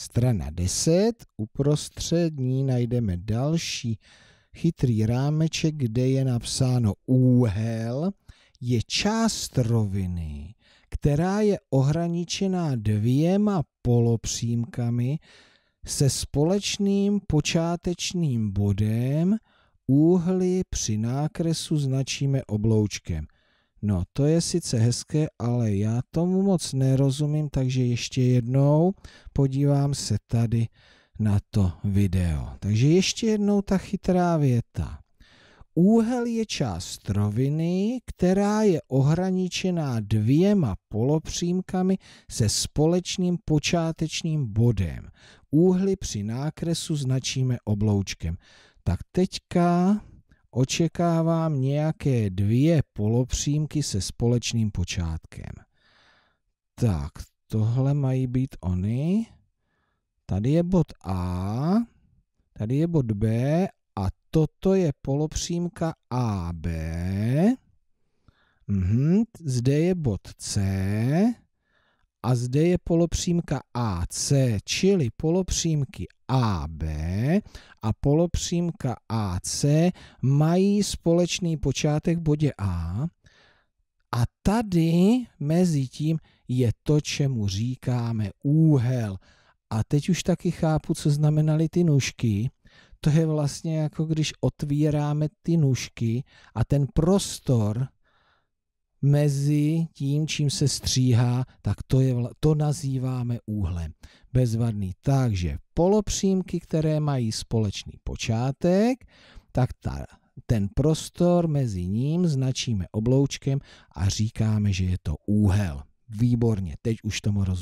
Strana 10, uprostřední najdeme další chytrý rámeček, kde je napsáno úhel, je část roviny, která je ohraničená dvěma polopřímkami se společným počátečním bodem, úhly při nákresu značíme obloučkem – No, to je sice hezké, ale já tomu moc nerozumím, takže ještě jednou podívám se tady na to video. Takže ještě jednou ta chytrá věta. Úhel je část roviny, která je ohraničená dvěma polopřímkami se společným počátečním bodem. Úhly při nákresu značíme obloučkem. Tak teďka očekávám nějaké dvě polopřímky se společným počátkem. Tak, tohle mají být ony. Tady je bod A, tady je bod B a toto je polopřímka AB. Mhm, zde je bod C a zde je polopřímka AC, čili polopřímky AB a polopřímka AC mají společný počátek v bodě A a tady mezi tím je to, čemu říkáme úhel. A teď už taky chápu, co znamenaly ty nůžky. To je vlastně jako když otvíráme ty nůžky a ten prostor mezi tím, čím se stříhá, tak to, je, to nazýváme úhlem. Bezvadný. Takže polopřímky, které mají společný počátek, tak ta, ten prostor mezi ním značíme obloučkem a říkáme, že je to úhel. Výborně, teď už tomu rozumím.